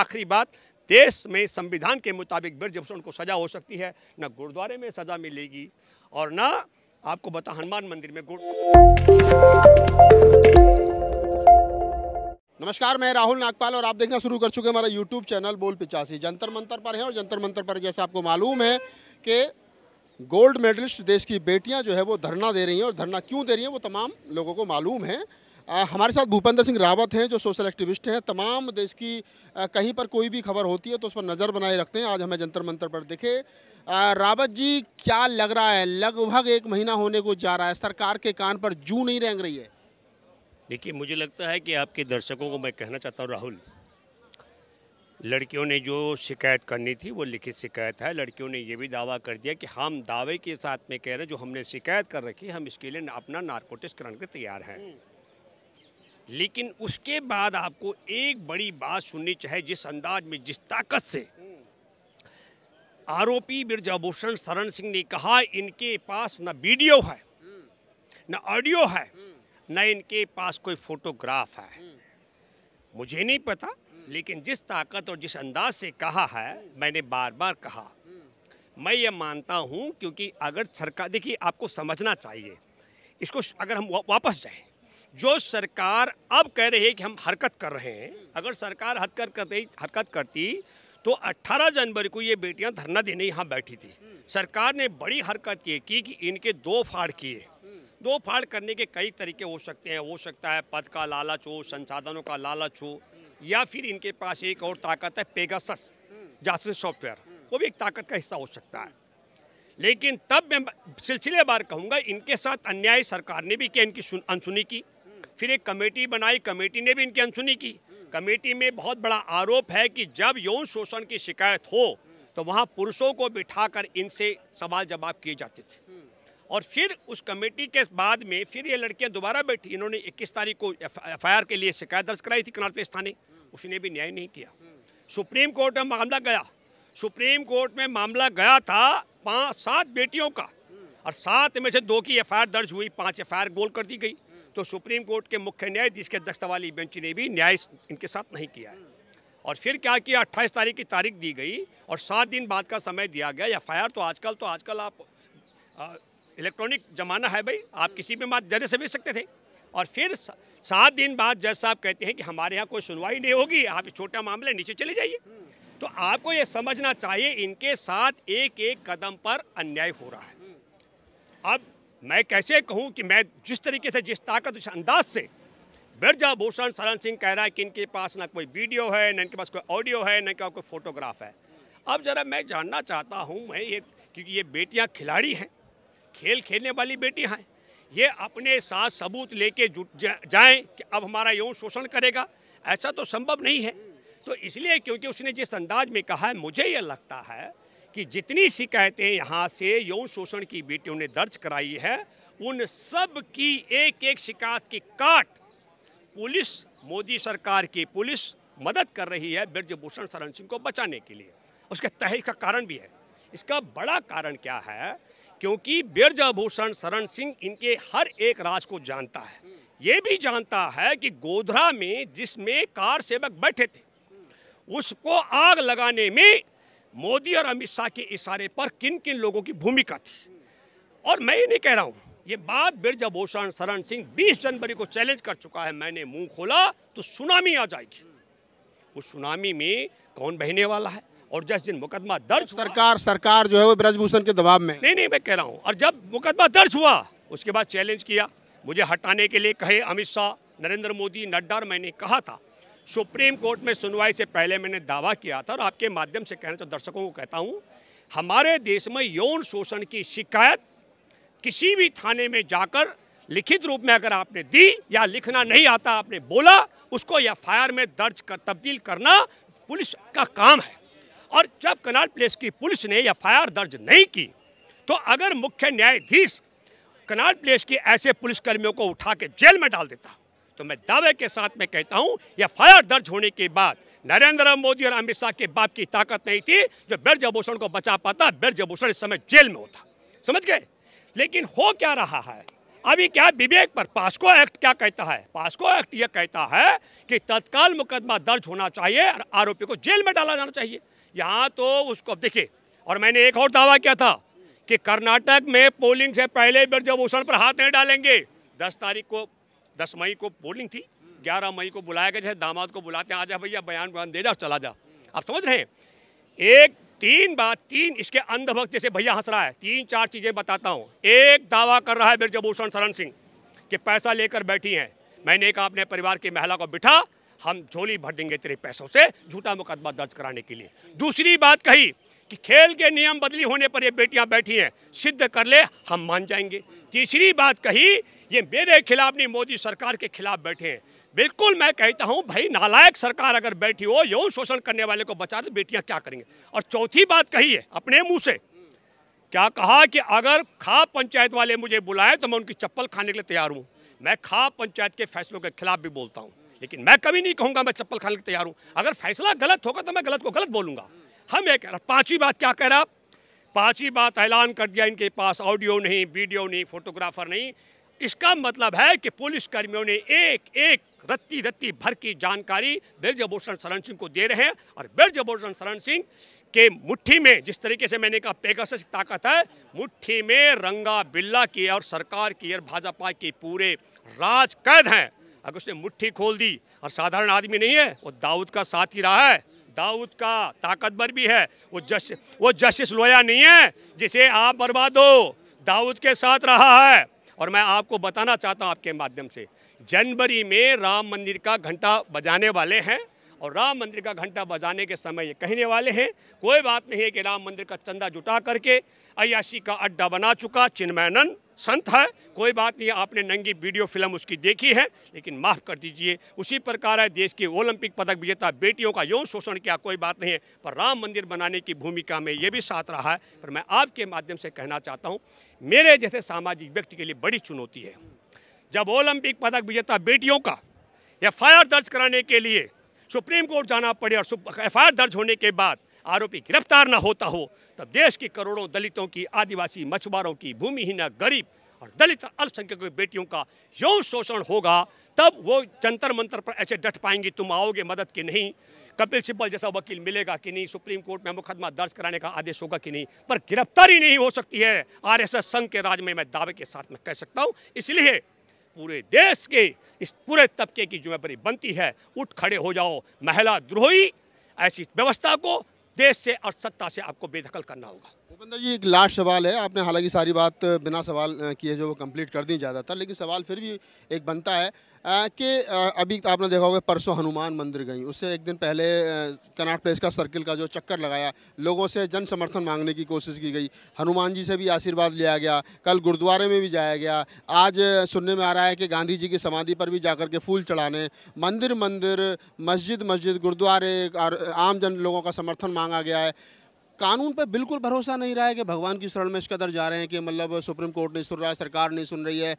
आखिरी बात देश में संविधान के मुताबिक ब्रजभूषण को सज़ा हो सकती है न गुरुद्वारे में सज़ा मिलेगी और न आपको बता हनुमान मंदिर में गुड़ नमस्कार मैं राहुल नागपाल और आप देखना शुरू कर चुके हैं हमारा यूट्यूब चैनल बोल पिचासी जंतर मंतर पर है और जंतर मंतर पर जैसे आपको मालूम है कि गोल्ड मेडलिस्ट देश की बेटियां जो है वो धरना दे रही हैं और धरना क्यों दे रही हैं वो तमाम लोगों को मालूम है हमारे साथ भूपेंद्र सिंह रावत हैं जो सोशल एक्टिविस्ट हैं तमाम देश की कहीं पर कोई भी खबर होती है तो उस पर नज़र बनाए रखते हैं आज हमें जंतर मंतर पर देखे रावत जी क्या लग रहा है लगभग एक महीना होने को जा रहा है सरकार के कान पर जू नहीं रेंग रही है देखिए मुझे लगता है कि आपके दर्शकों को मैं कहना चाहता हूँ राहुल लड़कियों ने जो शिकायत करनी थी वो लिखित शिकायत है लड़कियों ने ये भी दावा कर दिया कि हम दावे के साथ में कह रहे हैं जो हमने शिकायत कर रखी हम इसके लिए अपना नार्कोटिक्स करने के तैयार हैं लेकिन उसके बाद आपको एक बड़ी बात सुननी चाहिए जिस अंदाज में जिस ताकत से आरोपी बिरजाभूषण शरण सिंह ने कहा इनके पास न वीडियो है न ऑडियो है न इनके पास कोई फोटोग्राफ है मुझे नहीं पता लेकिन जिस ताकत और जिस अंदाज से कहा है मैंने बार बार कहा मैं ये मानता हूँ क्योंकि अगर सरकार देखिए आपको समझना चाहिए इसको अगर हम वापस जाएं जो सरकार अब कह रही है कि हम हरकत कर रहे हैं अगर सरकार हरकत करती हरकत करती तो 18 जनवरी को ये बेटियां धरना देने यहाँ बैठी थी सरकार ने बड़ी हरकत की कि इनके दो फाड़ किए दो फाड़ करने के कई तरीके हो सकते हैं हो सकता है पद का लालच हो संसाधनों का लालच हो या फिर इनके पास एक और ताकत है पेगासस जासूस सॉफ्टवेयर वो भी एक ताकत का हिस्सा हो सकता है लेकिन तब मैं सिलसिले बार कहूँगा इनके साथ अन्याय सरकार ने भी किया इनकी अनसुनी की फिर एक कमेटी बनाई कमेटी ने भी इनकी अनसुनी की कमेटी में बहुत बड़ा आरोप है कि जब यौन शोषण की शिकायत हो तो वहाँ पुरुषों को बिठाकर इनसे सवाल जवाब किए जाते थे और फिर उस कमेटी के बाद में फिर ये लड़कियां दोबारा बैठी इन्होंने 21 तारीख को एफ के लिए शिकायत दर्ज कराई थी कनाल पेश थाने उसने भी न्याय नहीं किया सुप्रीम कोर्ट में मामला गया सुप्रीम कोर्ट में मामला गया था पाँच सात बेटियों का और सात में से दो की एफ दर्ज हुई पाँच एफ गोल कर दी गई तो सुप्रीम कोर्ट के मुख्य न्यायाधीश की अध्यक्षता वाली बेंच ने भी न्याय इनके साथ नहीं किया है और फिर क्या किया अट्ठाईस तारीख की तारीख दी गई और सात दिन बाद का समय दिया गया एफ तो आजकल तो आजकल आप इलेक्ट्रॉनिक जमाना है भाई आप किसी भी जरिए से भेज सकते थे और फिर सात दिन बाद जज साहब कहते हैं कि हमारे यहाँ कोई सुनवाई नहीं होगी आप छोटा मामले नीचे चले जाइए तो आपको ये समझना चाहिए इनके साथ एक एक कदम पर अन्याय हो रहा है अब मैं कैसे कहूँ कि मैं जिस तरीके से जिस ताकत उस अंदाज से बिरजा भूषण शरण सिंह कह रहा है कि इनके पास ना कोई वीडियो है ना इनके पास कोई ऑडियो है ना क्या कोई फोटोग्राफ है अब ज़रा मैं जानना चाहता हूँ मैं ये क्योंकि ये बेटियाँ खिलाड़ी हैं खेल खेलने वाली बेटियाँ हैं ये अपने साथ सबूत लेके जुट जाए कि अब हमारा यौन शोषण करेगा ऐसा तो संभव नहीं है तो इसलिए क्योंकि उसने जिस अंदाज में कहा है मुझे ये लगता है कि जितनी शिकायतें यहाँ से यौन शोषण की बेटियों ने दर्ज कराई है उन सब की एक एक शिकायत की काट पुलिस मोदी सरकार की पुलिस मदद कर रही है ब्रजभूषण शरण सिंह को बचाने के लिए उसके तहरीर का कारण भी है इसका बड़ा कारण क्या है क्योंकि ब्रजभूषण शरण सिंह इनके हर एक राज को जानता है ये भी जानता है कि गोधरा में जिसमें कार सेवक बैठे थे उसको आग लगाने में मोदी और अमित शाह के इशारे पर किन किन लोगों की भूमिका थी और मैं ये नहीं कह रहा हूँ ये बात बिरजा भूषण शरण सिंह 20 जनवरी को चैलेंज कर चुका है मैंने मुंह खोला तो सुनामी आ जाएगी उस सुनामी में कौन बहने वाला है और जिस दिन मुकदमा दर्ज सरकार सरकार जो है वो ब्रजभूषण के दबाव में नहीं नहीं मैं कह रहा हूँ और जब मुकदमा दर्ज हुआ उसके बाद चैलेंज किया मुझे हटाने के लिए कहे अमित शाह नरेंद्र मोदी नड्डा मैंने कहा था सुप्रीम कोर्ट में सुनवाई से पहले मैंने दावा किया था और आपके माध्यम से कहना तो दर्शकों को कहता हूँ हमारे देश में यौन शोषण की शिकायत किसी भी थाने में जाकर लिखित रूप में अगर आपने दी या लिखना नहीं आता आपने बोला उसको एफ में दर्ज कर तब्दील करना पुलिस का काम है और जब कनाल प्लेस की पुलिस ने एफ दर्ज नहीं की तो अगर मुख्य न्यायाधीश कनाल प्लेस के ऐसे पुलिसकर्मियों को उठा के जेल में डाल देता तो मैं दावे के साथ में कहता हूँ एफ दर्ज होने के बाद नरेंद्र मोदी और अमित शाह के बाप की ताकत नहीं थी जो ब्रज आभूषण को बचा पाता ब्रज आभूषण इस समय जेल में होता समझ गए लेकिन हो क्या रहा है अभी क्या विवेक पर पास्को एक्ट क्या कहता है पास्को एक्ट यह कहता है कि तत्काल मुकदमा दर्ज होना चाहिए और आरोपी को जेल में डाला जाना चाहिए यहाँ तो उसको अब देखिए और मैंने एक और दावा किया था कि कर्नाटक में पोलिंग से पहले ब्रजभूषण पर हाथ नहीं डालेंगे दस तारीख को दस मई को पोलिंग थी ग्यारह मई को बुलाया गया जैसे दामाद को बुलाते हैं आ जा भैया बयान बयान दे जा चला जा आप समझ रहे हैं एक तीन बात तीन इसके अंधभक्त जैसे भैया हंस रहा है तीन चार चीज़ें बताता हूँ एक दावा कर रहा है ब्रजभूषण शरण सिंह कि पैसा लेकर बैठी हैं मैंने कहा अपने परिवार की महिला को बिठा हम झोली भर देंगे तेरे पैसों से झूठा मुकदमा दर्ज कराने के लिए दूसरी बात कही कि खेल के नियम बदली होने पर ये बेटियां बैठी हैं सिद्ध कर ले हम मान जाएंगे तीसरी बात कही ये मेरे खिलाफ नहीं मोदी सरकार के खिलाफ बैठे हैं बिल्कुल मैं कहता हूं भाई नालायक सरकार अगर बैठी हो यौन शोषण करने वाले को बचा दो बेटियां क्या करेंगे और चौथी बात कही है अपने मुंह से क्या कहा कि अगर खा पंचायत वाले मुझे बुलाए तो मैं उनकी चप्पल खाने के लिए तैयार हूँ मैं खा पंचायत के फैसलों के खिलाफ भी बोलता हूँ लेकिन मैं कभी नहीं कहूँगा मैं चप्पल खाने के लिए तैयार हूँ अगर फैसला गलत होगा तो मैं गलत को गलत बोलूंगा हम ये कह रहे पाँचवीं बात क्या कह रहे आप पाँचवीं बात ऐलान कर दिया इनके पास ऑडियो नहीं वीडियो नहीं फोटोग्राफर नहीं इसका मतलब है कि पुलिस कर्मियों ने एक एक रत्ती रत्ती भर की जानकारी ब्रजभूषण शरण सिंह को दे रहे हैं और ब्रजभूषण शरण सिंह के मुट्ठी में जिस तरीके से मैंने कहा पेगासस ताकत है मुट्ठी में रंगा बिल्ला की और सरकार की और भाजपा की पूरे राज कैद हैं अगर उसने मुट्ठी खोल दी और साधारण आदमी नहीं है वो दाऊद का साथ ही रहा है दाऊद का ताकतवर भी है वो जस्टिस वो जस्टिस लोया नहीं है जिसे आप बर्बाद हो दाऊद के साथ रहा है और मैं आपको बताना चाहता हूँ आपके माध्यम से जनवरी में राम मंदिर का घंटा बजाने वाले हैं और राम मंदिर का घंटा बजाने के समय ये कहने वाले हैं कोई बात नहीं है कि राम मंदिर का चंदा जुटा करके अयाशी का अड्डा बना चुका चिन्मयनंद संत है कोई बात नहीं आपने नंगी वीडियो फिल्म उसकी देखी है लेकिन माफ़ कर दीजिए उसी प्रकार है देश की ओलंपिक पदक विजेता बेटियों का यौन शोषण किया कोई बात नहीं है पर राम मंदिर बनाने की भूमिका में ये भी साथ रहा है पर मैं आपके माध्यम से कहना चाहता हूँ मेरे जैसे सामाजिक व्यक्ति के लिए बड़ी चुनौती है जब ओलंपिक पदक विजेता बेटियों का एफ दर्ज कराने के लिए सुप्रीम कोर्ट जाना पड़े और एफ दर्ज होने के बाद आरोपी गिरफ्तार ना होता हो तब तो देश के करोड़ों दलितों की आदिवासी मछुआरों की भूमिहीन गरीब और दलित अल्पसंख्यक बेटियों का यौन शोषण होगा तब वो जंतर मंत्र पर ऐसे डट पाएंगी तुम आओगे मदद की नहीं कपिल सिब्बल जैसा वकील मिलेगा कि नहीं सुप्रीम कोर्ट में मुकदमा दर्ज कराने का आदेश होगा कि नहीं पर गिरफ्तारी नहीं हो सकती है आरएसएस संघ के राज में मैं दावे के साथ में कह सकता हूँ इसलिए पूरे देश के इस पूरे तबके की जिम्मेदारी बनती है उठ खड़े हो जाओ महिला द्रोही ऐसी व्यवस्था को देश से और सत्ता से आपको बेदखल करना होगा भूपेंद्र जी एक लास्ट सवाल है आपने हालांकि सारी बात बिना सवाल किए जो वो कंप्लीट कर दी ज़्यादातर लेकिन सवाल फिर भी एक बनता है कि अभी तो आपने देखा होगा परसों हनुमान मंदिर गई उससे एक दिन पहले कनाट प्लेस का सर्किल का जो चक्कर लगाया लोगों से जन समर्थन मांगने की कोशिश की गई हनुमान जी से भी आशीर्वाद लिया गया कल गुरुद्वारे में भी जाया गया आज सुनने में आ रहा है कि गांधी जी की समाधि पर भी जाकर के फूल चढ़ाने मंदिर मंदिर मस्जिद मस्जिद गुरुद्वारे और आम जन लोगों का समर्थन मांगा गया है कानून पर बिल्कुल भरोसा नहीं रहा है कि भगवान की शरण में इस कदर जा रहे हैं कि मतलब सुप्रीम कोर्ट नहीं सुन रहा है सरकार नहीं सुन रही है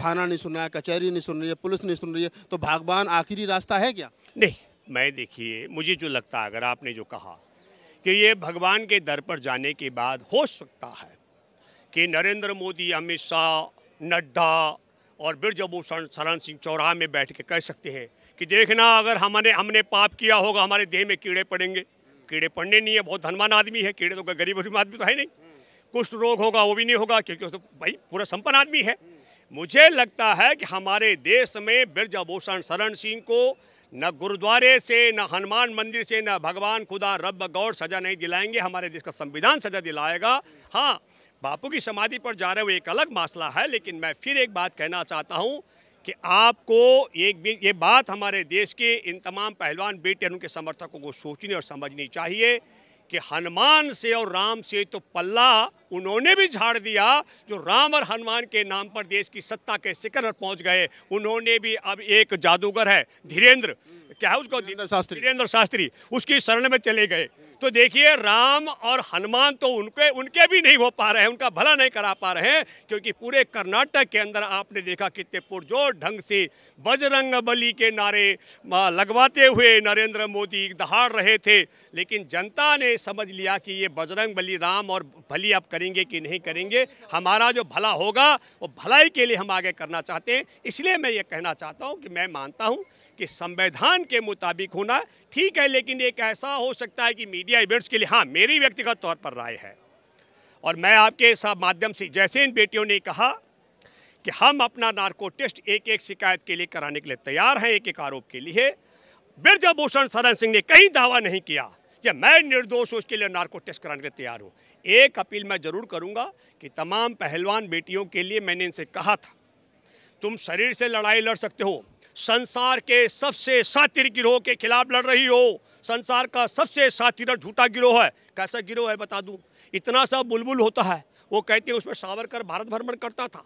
थाना नहीं सुन रहा है कचहरी नहीं सुन रही है पुलिस नहीं सुन रही है तो भगवान आखिरी रास्ता है क्या नहीं मैं देखिए मुझे जो लगता है अगर आपने जो कहा कि ये भगवान के दर पर जाने के बाद हो सकता है कि नरेंद्र मोदी अमित शाह नड्डा और ब्रजभूषण शरण सिंह चौराहा में बैठ के कह सकते हैं कि देखना अगर हमारे हमने पाप किया होगा हमारे देह में कीड़े पड़ेंगे कीड़े पड़ने नहीं है बहुत धनवान आदमी है कीड़े तो गरीब गरीब आदमी तो है नहीं कुष्ठ रोग होगा वो भी नहीं होगा क्योंकि तो भाई पूरा संपन्न आदमी है मुझे लगता है कि हमारे देश में बिरजा भूषण शरण सिंह को न गुरुद्वारे से न हनुमान मंदिर से न भगवान खुदा रब गौर सजा नहीं दिलाएंगे हमारे देश का संविधान सजा दिलाएगा हाँ बापू की समाधि पर जा रहे हुए एक अलग मसला है लेकिन मैं फिर एक बात कहना चाहता हूँ कि आपको एक ये बात हमारे देश के इन तमाम पहलवान बेटे उनके समर्थकों को सोचनी और समझनी चाहिए कि हनुमान से और राम से तो पल्ला उन्होंने भी झाड़ दिया जो राम और हनुमान के नाम पर देश की सत्ता के शिखर पर पहुंच गए उन्होंने भी अब एक जादूगर है धीरेन्द्र क्या है उसको धीरेन्द्र शास्त्री धीरेन्द्र शास्त्री उसकी शरण में चले गए तो देखिए राम और हनुमान तो उनके उनके भी नहीं हो पा रहे हैं उनका भला नहीं करा पा रहे हैं क्योंकि पूरे कर्नाटक के अंदर आपने देखा कितने पुरजोर ढंग से बजरंग बली के नारे लगवाते हुए नरेंद्र मोदी दहाड़ रहे थे लेकिन जनता ने समझ लिया कि ये बजरंग बली राम और भली अब करेंगे कि नहीं करेंगे हमारा जो भला होगा वो भलाई के लिए हम आगे करना चाहते हैं इसलिए मैं ये कहना चाहता हूँ कि मैं मानता हूँ कि संविधान के मुताबिक होना ठीक है लेकिन एक ऐसा हो सकता है कि मीडिया इवेंट्स के लिए हाँ मेरी व्यक्तिगत तौर पर राय है और मैं आपके सब माध्यम से जैसे इन बेटियों ने कहा कि हम अपना नार्को टेस्ट एक एक शिकायत के लिए कराने के लिए तैयार हैं एक एक आरोप के लिए बिरजा भूषण शरण सिंह ने कहीं दावा नहीं किया कि मैं निर्दोष उसके लिए नार्को टेस्ट कराने के लिए तैयार हूँ एक अपील मैं ज़रूर करूंगा कि तमाम पहलवान बेटियों के लिए मैंने इनसे कहा था तुम शरीर से लड़ाई लड़ सकते हो संसार के सबसे सातिर गिरोह के खिलाफ लड़ रही हो संसार का सबसे सातिर झूठा गिरोह है कैसा गिरोह है बता दूँ इतना सा बुलबुल होता है वो कहते हैं उसमें सावरकर भारत भ्रमण करता था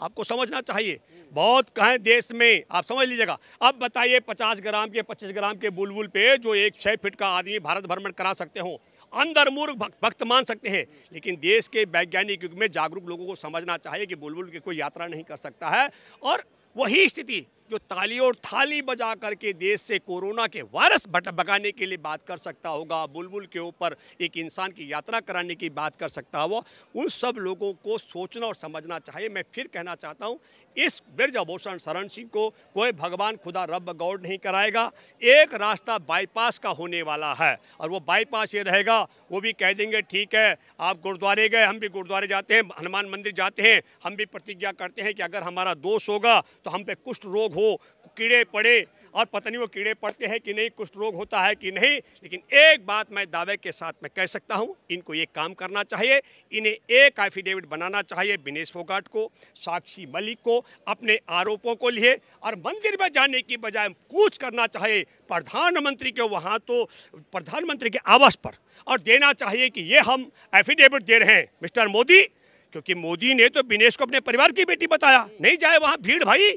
आपको समझना चाहिए बहुत कहें देश में आप समझ लीजिएगा अब बताइए पचास ग्राम के पच्चीस ग्राम के बुलबुल पे जो एक छः फिट का आदमी भारत भ्रमण करा सकते हो अंदर मूर्ख भक्त मान सकते हैं लेकिन देश के वैज्ञानिक युग में जागरूक लोगों को समझना चाहिए कि बुलबुल की कोई यात्रा नहीं कर सकता है और वही स्थिति जो ताली और थाली बजा करके देश से कोरोना के वायरस भगाने के लिए बात कर सकता होगा बुलबुल के ऊपर एक इंसान की यात्रा कराने की बात कर सकता हो उन सब लोगों को सोचना और समझना चाहिए मैं फिर कहना चाहता हूँ इस ब्रजभूषण शरण सिंह को कोई भगवान खुदा रब गौर नहीं कराएगा एक रास्ता बाईपास का होने वाला है और वो बाईपास ये रहेगा वो भी कह देंगे ठीक है आप गुरुद्वारे गए हम भी गुरुद्वारे जाते हैं हनुमान मंदिर जाते हैं हम भी प्रतिज्ञा करते हैं कि अगर हमारा दोष होगा तो हम पे कुष्ठ रोग रोग हो कीड़े पड़े और पता नहीं वो कीड़े पड़ते हैं कि नहीं कुष्ठ रोग होता है कि नहीं लेकिन एक बात मैं दावे के साथ मैं कह सकता हूं इनको ये काम करना चाहिए इन्हें एक एफिडेविट बनाना चाहिए बिनेश फोगाट को साक्षी मलिक को अपने आरोपों को लिए और मंदिर में जाने की बजाय कुछ करना चाहिए प्रधानमंत्री के वहाँ तो प्रधानमंत्री के आवास पर और देना चाहिए कि ये हम एफिडेविट दे रहे हैं मिस्टर मोदी क्योंकि मोदी ने तो बिनेश को अपने परिवार की बेटी बताया नहीं जाए वहाँ भीड़ भाई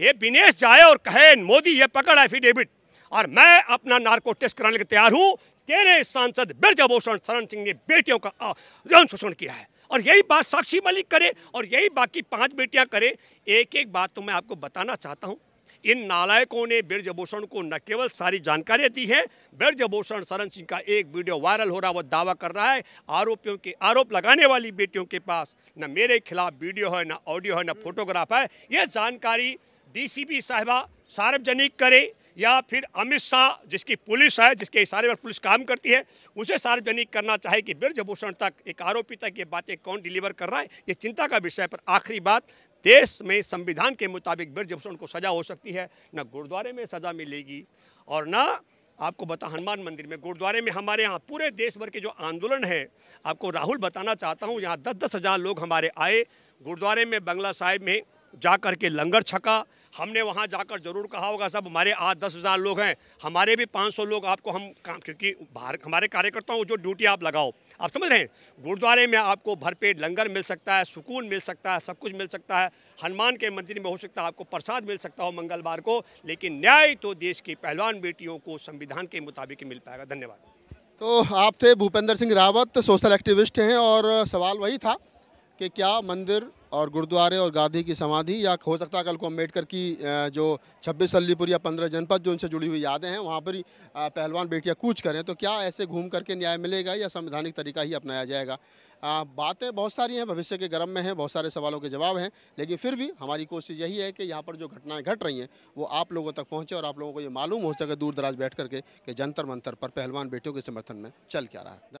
ये विनेश जाए और कहे मोदी ये पकड़ एफिडेविट और मैं अपना नार्को टेस्ट कराने के तैयार हूँ तेरे सांसद ब्रजभूषण शरण सिंह ने बेटियों का यौन शोषण किया है और यही बात साक्षी मलिक करे और यही बाकी पांच बेटियां करे एक एक बात तो मैं आपको बताना चाहता हूं इन नालायकों ने ब्रजभूषण को न केवल सारी जानकारी दी है ब्रजभूषण शरण सिंह का एक वीडियो वायरल हो रहा वो दावा कर रहा है आरोपियों के आरोप लगाने वाली बेटियों के पास न मेरे खिलाफ वीडियो है ना ऑडियो है ना फोटोग्राफ है यह जानकारी डीसीपी साहिबा सार्वजनिक करें या फिर अमित शाह जिसकी पुलिस है जिसके इशारे पर पुलिस काम करती है उसे सार्वजनिक करना चाहे कि ब्रजभूषण तक एक आरोपी तक ये बातें कौन डिलीवर कर रहा है ये चिंता का विषय पर आखिरी बात देश में संविधान के मुताबिक ब्रजभूषण को सज़ा हो सकती है न गुरुद्वारे में सज़ा मिलेगी और ना आपको बता हनुमान मंदिर में गुरुद्वारे में हमारे यहाँ पूरे देश भर के जो आंदोलन है आपको राहुल बताना चाहता हूँ यहाँ दस दस हज़ार लोग हमारे आए गुरुद्वारे में बंगला साहिब में जा कर के लंगर छका हमने वहाँ जाकर जरूर कहा होगा सब हमारे आज दस हज़ार लोग हैं हमारे भी पाँच सौ लोग आपको हम क्योंकि बाहर हमारे कार्यकर्ताओं को जो ड्यूटी आप लगाओ आप समझ रहे हैं गुरुद्वारे में आपको भरपेट लंगर मिल सकता है सुकून मिल सकता है सब कुछ मिल सकता है हनुमान के मंदिर में हो सकता है आपको प्रसाद मिल सकता हो मंगलवार को लेकिन न्याय तो देश की पहलवान बेटियों को संविधान के मुताबिक मिल पाएगा धन्यवाद तो आप थे भूपेंद्र सिंह रावत सोशल एक्टिविस्ट हैं और सवाल वही था कि क्या मंदिर और गुरुद्वारे और गांधी की समाधि या हो सकता है कल को अम्बेडकर की जो छब्बीस अलीपुर या पंद्रह जनपद जो उनसे जुड़ी हुई यादें हैं वहाँ पर ही पहलवान बेटियाँ कूच करें तो क्या ऐसे घूम करके न्याय मिलेगा या संवैधानिक तरीका ही अपनाया जाएगा बातें बहुत सारी हैं भविष्य के गर्म में हैं बहुत सारे सवालों के जवाब हैं लेकिन फिर भी हमारी कोशिश यही है कि यहाँ पर जो घटनाएँ घट रही हैं वो आप लोगों तक पहुँचे और आप लोगों को ये मालूम हो सके दूर दराज बैठ करके कि जंतर मंतर पर पहलवान बेटियों के समर्थन में चल क्या रहा है